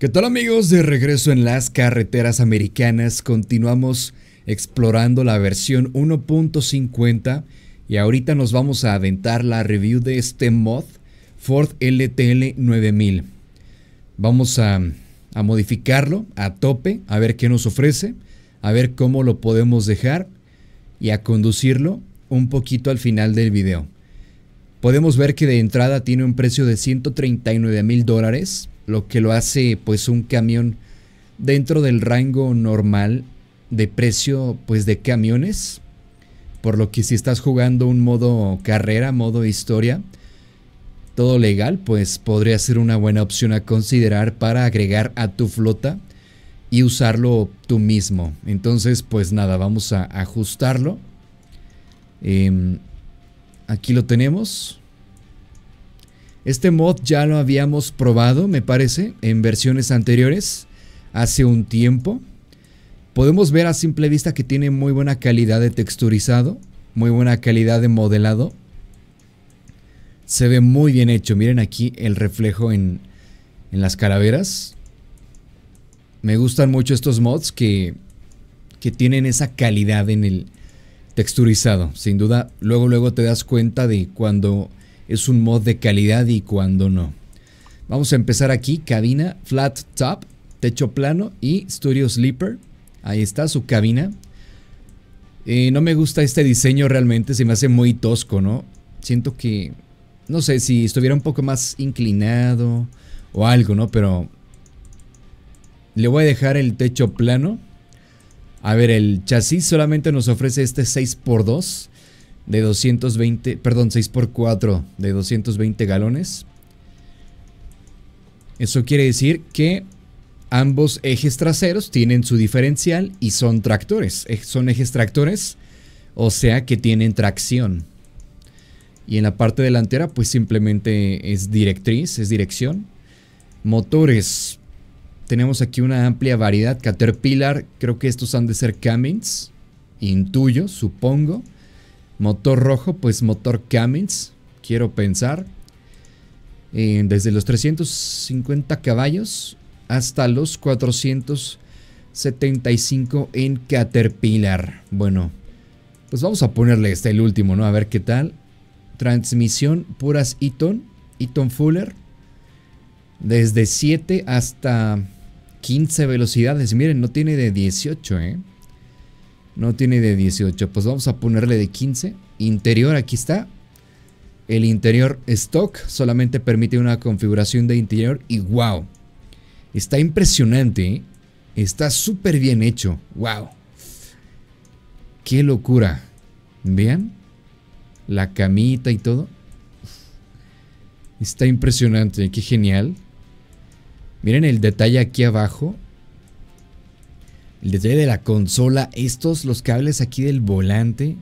¿Qué tal amigos? De regreso en las carreteras americanas continuamos explorando la versión 1.50 y ahorita nos vamos a aventar la review de este mod Ford LTL 9000. Vamos a, a modificarlo a tope, a ver qué nos ofrece, a ver cómo lo podemos dejar y a conducirlo un poquito al final del video. Podemos ver que de entrada tiene un precio de 139 mil dólares lo que lo hace pues un camión dentro del rango normal de precio pues de camiones. Por lo que si estás jugando un modo carrera, modo historia, todo legal, pues podría ser una buena opción a considerar para agregar a tu flota y usarlo tú mismo. Entonces pues nada, vamos a ajustarlo. Em, aquí lo tenemos. Este mod ya lo habíamos probado, me parece, en versiones anteriores, hace un tiempo. Podemos ver a simple vista que tiene muy buena calidad de texturizado, muy buena calidad de modelado. Se ve muy bien hecho, miren aquí el reflejo en, las calaveras. Me gustan mucho estos mods que, que tienen esa calidad en el texturizado. Sin duda, luego luego te das cuenta de cuando es un mod de calidad y cuando no. Vamos a empezar aquí, cabina, flat top, techo plano y Studio Sleeper. Ahí está su cabina. Eh, no me gusta este diseño realmente, se me hace muy tosco, ¿no? Siento que, no sé, si estuviera un poco más inclinado o algo, ¿no? Pero le voy a dejar el techo plano. A ver, el chasis solamente nos ofrece este 6x2 de 220, perdón, 6x4 de 220 galones. Eso quiere decir que ambos ejes traseros tienen su diferencial y son tractores. Eh, son ejes tractores, o sea que tienen tracción. Y en la parte delantera, pues simplemente es directriz, es dirección. Motores. Tenemos aquí una amplia variedad. Caterpillar, creo que estos han de ser Cummins. Intuyo, supongo. Motor rojo, pues motor Cummins, quiero pensar. Eh, desde los 350 caballos hasta los 475 en Caterpillar. Bueno, pues vamos a ponerle este, el último, ¿no? A ver qué tal. Transmisión puras Eaton, Eaton Fuller. Desde 7 hasta 15 velocidades. Miren, no tiene de 18, ¿eh? No tiene de 18. Pues vamos a ponerle de 15. Interior, aquí está. El interior stock solamente permite una configuración de interior y wow. Está impresionante. ¿eh? Está súper bien hecho. Wow. Qué locura. Vean. La camita y todo. Está impresionante. Qué genial. Miren el detalle aquí abajo. El detalle de la consola, estos, los cables aquí del volante.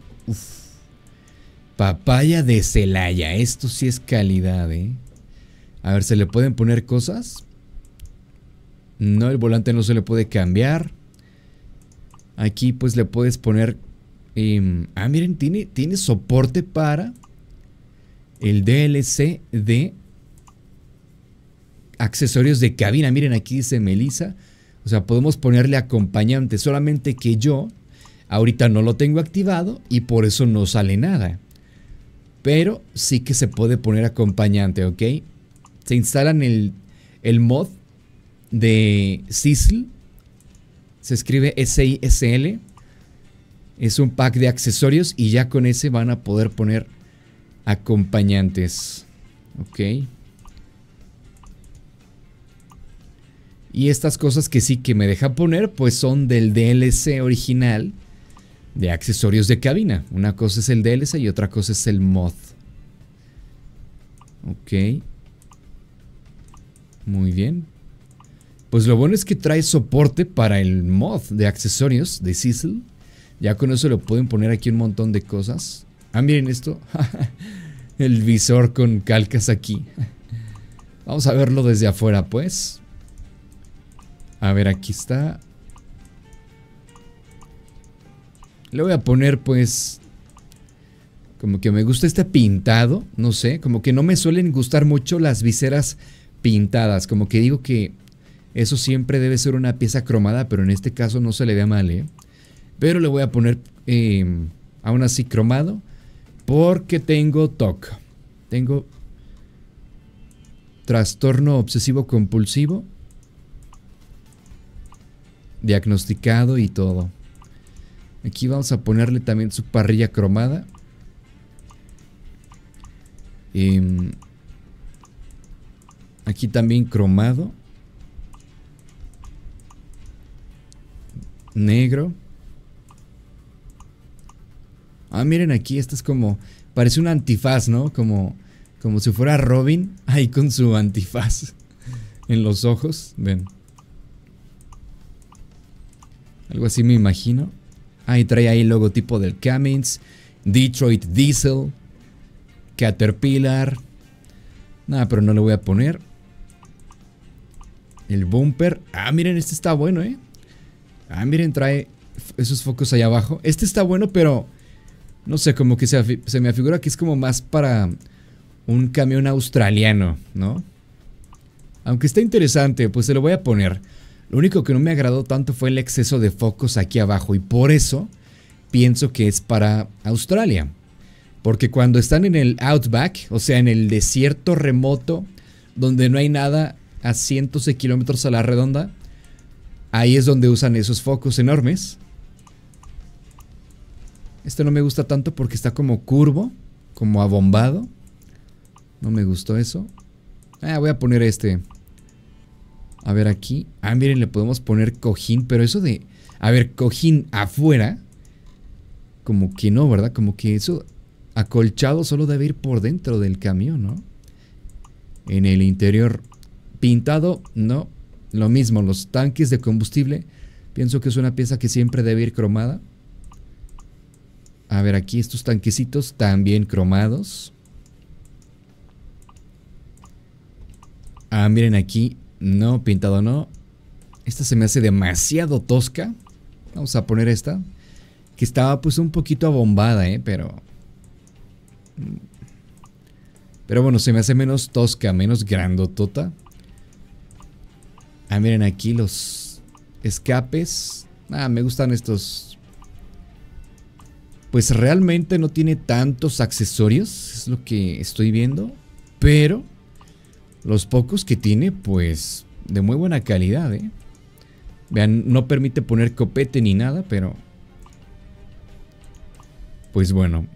Papaya de Celaya, esto sí es calidad, ¿eh? A ver, ¿se le pueden poner cosas? No, el volante no se le puede cambiar. Aquí pues le puedes poner... Em, ah, miren, tiene, tiene soporte para el DLC de accesorios de cabina. Miren, aquí dice Melissa. O sea, podemos ponerle acompañante, solamente que yo ahorita no lo tengo activado y por eso no sale nada. Pero sí que se puede poner acompañante, ¿ok? Se instalan el, el mod de Sisl. Se escribe SISL. Es un pack de accesorios y ya con ese van a poder poner acompañantes. Ok. Y estas cosas que sí que me deja poner, pues son del DLC original de accesorios de cabina. Una cosa es el DLC y otra cosa es el mod. Ok. Muy bien. Pues lo bueno es que trae soporte para el mod de accesorios de Sizzle. Ya con eso lo pueden poner aquí un montón de cosas. Ah, miren esto. el visor con calcas aquí. Vamos a verlo desde afuera, pues. A ver, aquí está. Le voy a poner pues... Como que me gusta este pintado, no sé, como que no me suelen gustar mucho las viseras pintadas, como que digo que eso siempre debe ser una pieza cromada, pero en este caso no se le vea mal, ¿eh? Pero le voy a poner em, aún así cromado porque tengo TOC. Tengo trastorno obsesivo compulsivo diagnosticado y todo. Aquí vamos a ponerle también su parrilla cromada. Em, aquí también cromado. Negro. Ah, miren aquí, esta es como... Parece un antifaz, ¿no? Como, como si fuera Robin ahí con su antifaz en los ojos. Ven. Algo así me imagino. Ahí trae ahí el logotipo del Cummins, Detroit Diesel, Caterpillar. Nada, pero no le voy a poner. El bumper. Ah, miren, este está bueno, ¿eh? Ah, miren, trae esos focos allá abajo. Este está bueno, pero... No sé, como que se, se me afigura que es como más para un camión australiano, ¿no? Aunque está interesante, pues se lo voy a poner. Lo único que no me agradó tanto fue el exceso de focos aquí abajo y por eso pienso que es para Australia. Porque cuando están en el outback, o sea, en el desierto remoto, donde no hay nada a cientos de kilómetros a la redonda, ahí es donde usan esos focos enormes. Este no me gusta tanto porque está como curvo, como abombado. No me gustó eso. Ah, voy a poner este. A ver aquí. Ah, miren, le podemos poner cojín, pero eso de... A ver, cojín afuera. Como que no, ¿verdad? Como que eso acolchado solo debe ir por dentro del camión, ¿no? En el interior pintado, no. Lo mismo, los tanques de combustible. Pienso que es una pieza que siempre debe ir cromada. A ver, aquí estos tanquecitos también cromados. Ah, miren aquí no, pintado no. Esta se me hace demasiado tosca. Vamos a poner esta. Que estaba pues un poquito abombada, ¿eh? Pero... Mm. Pero bueno, se me hace menos tosca, menos grandotota. Ah, miren aquí los escapes. Ah, me gustan estos. Pues realmente no tiene tantos accesorios, es lo que estoy viendo. Pero los pocos que tiene, pues, de muy buena calidad, ¿eh? Vean, no permite poner copete ni nada, pero... Pues bueno.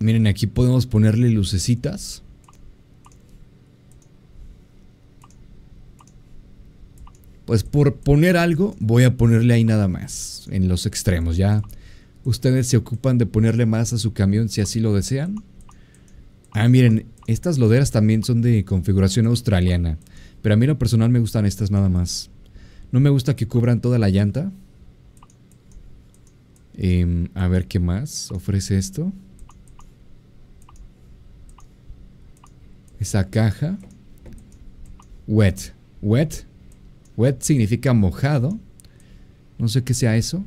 Miren, aquí podemos ponerle lucecitas. Pues por poner algo, voy a ponerle ahí nada más, en los extremos. Ya ustedes se ocupan de ponerle más a su camión si así lo desean. Ah, miren, estas loderas también son de configuración australiana, pero a mí lo personal me gustan estas nada más. No me gusta que cubran toda la llanta. Em, a ver qué más ofrece esto. Esa caja. Wet. Wet. Wet significa mojado. No sé qué sea eso.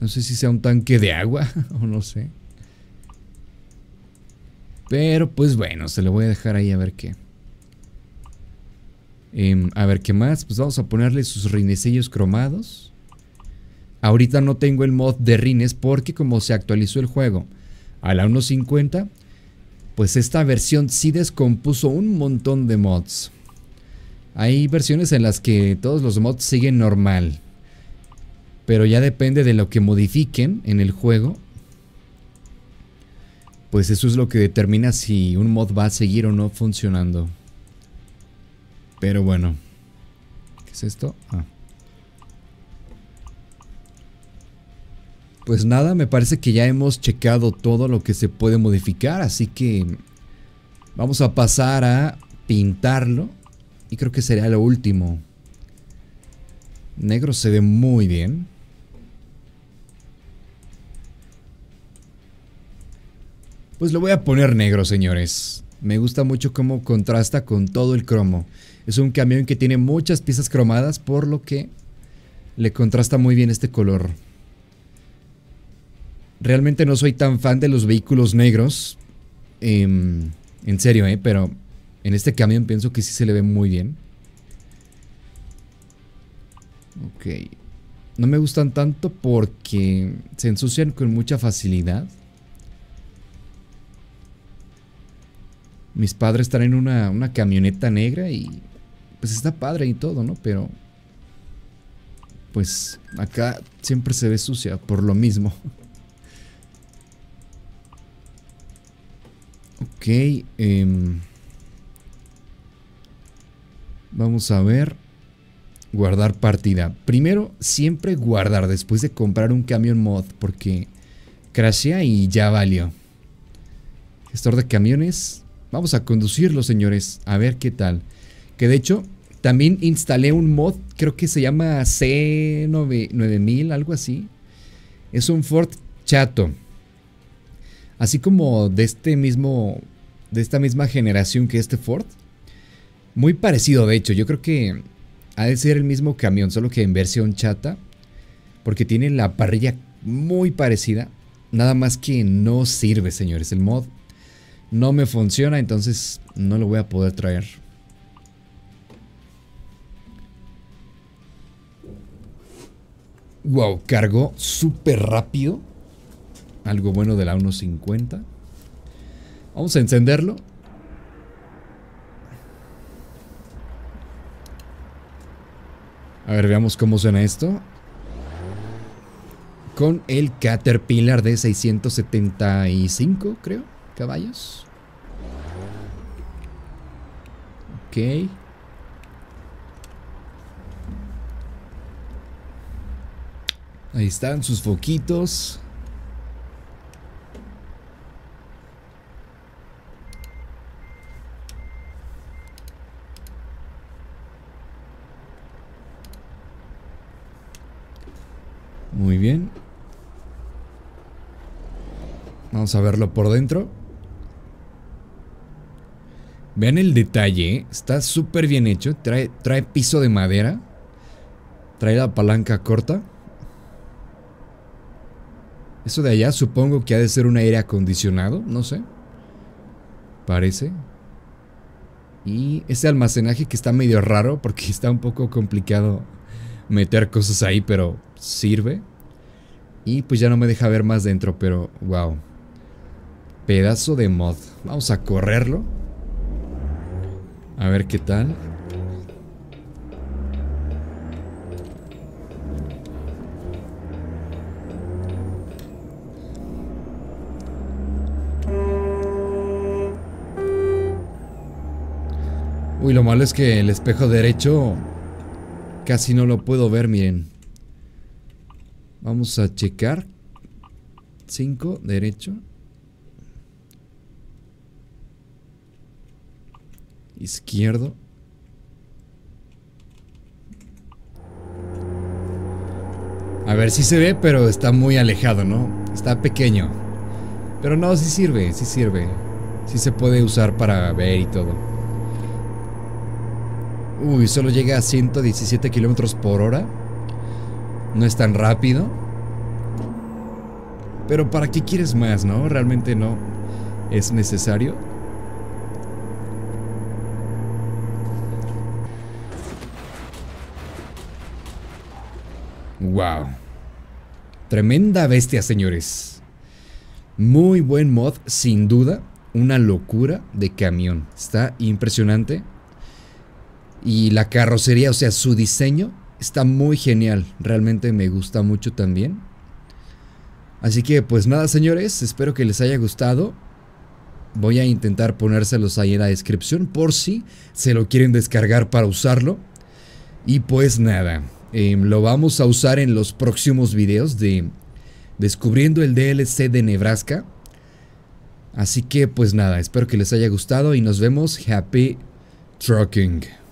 No sé si sea un tanque de agua o no sé. Pero pues bueno, se lo voy a dejar ahí a ver qué. Em, a ver qué más. Pues vamos a ponerle sus rinecillos cromados. Ahorita no tengo el mod de rines porque como se actualizó el juego a la 1.50, pues esta versión sí descompuso un montón de mods. Hay versiones en las que todos los mods siguen normal. Pero ya depende de lo que modifiquen en el juego pues eso es lo que determina si un mod va a seguir o no funcionando. Pero bueno. ¿Qué es esto? Ah. Pues nada, me parece que ya hemos checado todo lo que se puede modificar, así que vamos a pasar a pintarlo y creo que sería lo último. Negro se ve muy bien. Pues lo voy a poner negro, señores. Me gusta mucho cómo contrasta con todo el cromo. Es un camión que tiene muchas piezas cromadas, por lo que le contrasta muy bien este color. Realmente no soy tan fan de los vehículos negros. Em, en serio, eh, pero en este camión pienso que sí se le ve muy bien. Ok. No me gustan tanto porque se ensucian con mucha facilidad. mis padres están una, una camioneta negra y pues está padre y todo, ¿no? Pero pues acá siempre se ve sucia por lo mismo. ok, em, vamos a ver. Guardar partida. Primero, siempre guardar después de comprar un camión mod porque crashea y ya valió. Gestor de camiones, Vamos a conducirlo, señores, a ver qué tal. Que de hecho, también instalé un mod, creo que se llama C9000, algo así. Es un Ford Chato. Así como de este mismo, de esta misma generación que este Ford. Muy parecido, de hecho, yo creo que ha de ser el mismo camión, solo que en versión chata. Porque tiene la parrilla muy parecida. Nada más que no sirve, señores. El mod no me funciona, entonces no lo voy a poder traer. Wow, cargó súper rápido. Algo bueno de la 1.50. Vamos a encenderlo. A ver, veamos cómo suena esto. Con el Caterpillar de 675, creo caballos. Ok. Ahí están sus foquitos. Muy bien. Vamos a verlo por dentro. Vean el detalle, está súper bien hecho. Trae, trae piso de madera. Trae la palanca corta. Eso de allá supongo que ha de ser un aire acondicionado, no sé. Parece. Y ese almacenaje que está medio raro porque está un poco complicado meter cosas ahí, pero sirve. Y pues ya no me deja ver más dentro, pero wow. Pedazo de mod. Vamos a correrlo. A ver qué tal. Uy, lo malo es que el espejo derecho casi no lo puedo ver, miren. Vamos a checar. Cinco, derecho. izquierdo. A ver, si se ve, pero está muy alejado, ¿no? Está pequeño. Pero no, si sirve, Si sirve. Si se puede usar para ver y todo. Uy, solo llega a 117 kilómetros por hora. No es tan rápido. Pero ¿para qué quieres más, no? Realmente no es necesario. Wow. Tremenda bestia, señores. Muy buen mod, sin duda. Una locura de camión. Está impresionante. Y la carrocería, o sea, su diseño está muy genial. Realmente me gusta mucho también. Así que pues nada, señores. Espero que les haya gustado. Voy a intentar ponérselos ahí en la descripción por si se lo quieren descargar para usarlo. Y pues nada. Em, lo vamos a usar en los próximos videos de Descubriendo el DLC de Nebraska. Así que pues nada, espero que les haya gustado y nos vemos. Happy Trucking.